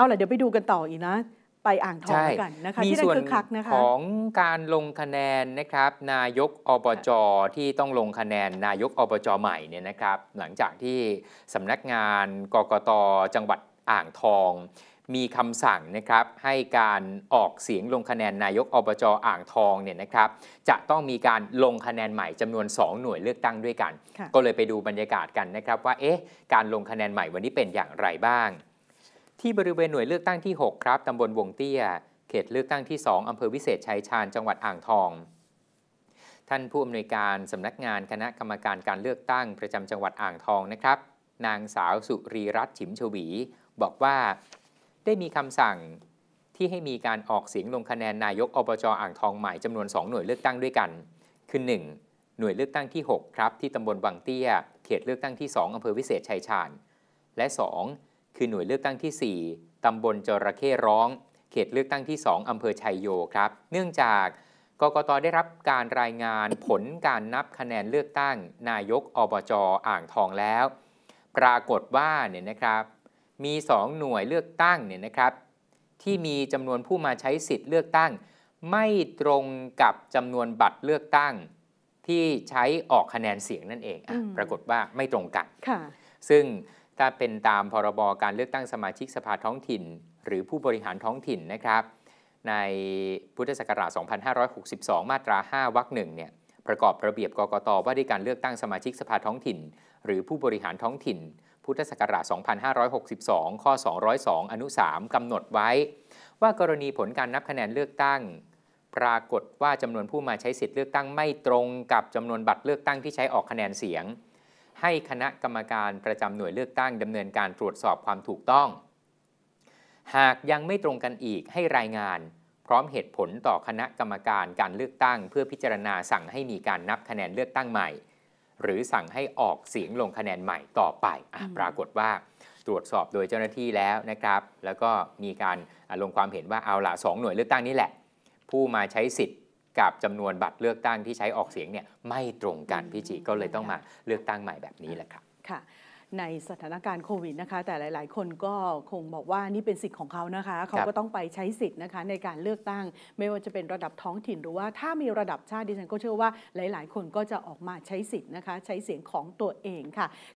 เอาล่ะเดี๋ยวไปดูกันต่ออีกนะไปอ่างทองกันนะคะที่นั่นคือคักนะคะของการลงคะแนนนะครับนายกอบจที่ต้องลงคะแนนนายกอบจใหม่เนี่ยนะครับ หลังจากที่สำนักงานกกตจังหวัดอ่างทอง มีคำสั่งนะครับให้การออกเสียงลงคะแนนนายกอบจอ่างทองเนี่ยนะครับ จะต้องมีการลงคะแนนใหม่จำนวน 2 หน่วยเลือกตั้งด้วยกัน ก็เลยไปดูบรรยากาศกันนะครับว่าเอ๊ะการลงคะแนนใหม่วันนี้เป็นอย่างไรบ้างที่บริเวณหน่วยเลือกตั้งที่ 6 ครับ ตำบลวงเตี้ย เขตเลือกตั้งที่ 2 อำเภอวิเศษชัยชาญ จังหวัดอ่างทอง ท่านผู้อำนวยการสำนักงานคณะกรรมการการเลือกตั้งประจำจังหวัดอ่างทองนะครับ นางสาวสุรีรัตน์ ฉิมชวี บอกว่า ได้มีคำสั่งที่ให้มีการออกเสียงลงคะแนน นายกอบจอ่างทองใหม่จำนวน 2 หน่วยเลือกตั้งด้วยกัน คือ 1. หน่วยเลือกตั้งที่ 6 ครับ ที่ตำบลวังเตี้ย เขตเลือกตั้งที่ 2 อำเภอวิเศษชัยชาญ และ 2คือ หน่วยเลือกตั้งที่ 4ตำบลจระเข้ร้อง เขตเลือกตั้งที่2อำเภอชัยโยครับ เนื่องจากกกตได้รับการรายงานผลการนับคะแนนเลือกตั้ง นายกอบจ อ่างทองแล้ว ปรากฏว่าเนี่ยนะครับมี 2 หน่วยเลือกตั้งเนี่ยนะครับ ที่มีจำนวนผู้มาใช้สิทธิ์เลือกตั้ง ไม่ตรงกับจำนวนบัตรเลือกตั้งที่ใช้ออกคะแนนเสียงนั่นเองอปรากฏว่าไม่ตรงกันซึ่งถ้าเป็นตามพรบการเลือกตั้งสมาชิกสภาท้องถิ่น หรือผู้บริหารท้องถิ่นนะครับ ในพุทธศักราช 2562 มาตรา 5 วรรคหนึ่งเนี่ยประกอบระเบียบกกตว่าด้วยการเลือกตั้งสมาชิกสภาท้องถิ่น หรือผู้บริหารท้องถิ่น พุทธศักราช 2562 ข้อ 202 อนุ 3กำหนดไว้ ว่ากรณีผลการนับคะแนนเลือกตั้ง ปรากฏว่าจำนวนผู้มาใช้สิทธิ์เลือกตั้งไม่ตรงกับจำนวนบัตรเลือกตั้งที่ใช้ออกคะแนนเสียงให้คณะกรรมการประจำหน่วยเลือกตั้งดำเนินการตรวจสอบความถูกต้อง หากยังไม่ตรงกันอีกให้รายงาน พร้อมเหตุผลต่อคณะกรรมการการเลือกตั้ง เพื่อพิจารณาสั่งให้มีการนับคะแนนเลือกตั้งใหม่ หรือสั่งให้ออกเสียงลงคะแนนใหม่ต่อไปอปรากฏว่าตรวจสอบโดยเจ้าหน้าที่แล้วนะครับ แล้วก็มีการลงความเห็นว่าเอาละสองหน่วยเลือกตั้งนี้แหละผู้มาใช้สิทธิกับจำนวนบัตรเลือกตั้งที่ใช้ออกเสียงเนี่ยไม่ตรงกันพี่จีก็เลยต้องมาเลือกตั้งใหม่แบบนี้แหละครับค่ะในสถานการณ์โควิดนะคะแต่หลาย ๆ คนก็คงบอกว่านี่เป็นสิทธิ์ของเขานะคะเขาก็ต้องไปใช้สิทธิ์นะคะ ในการเลือกตั้ง ไม่ว่าจะเป็นระดับท้องถิ่นหรือว่า ถ้ามีระดับชาติดิฉันก็เชื่อว่าหลายๆ คนก็จะออกมาใช้สิทธิ์นะคะ ใช้เสียงของตัวเองค่ะ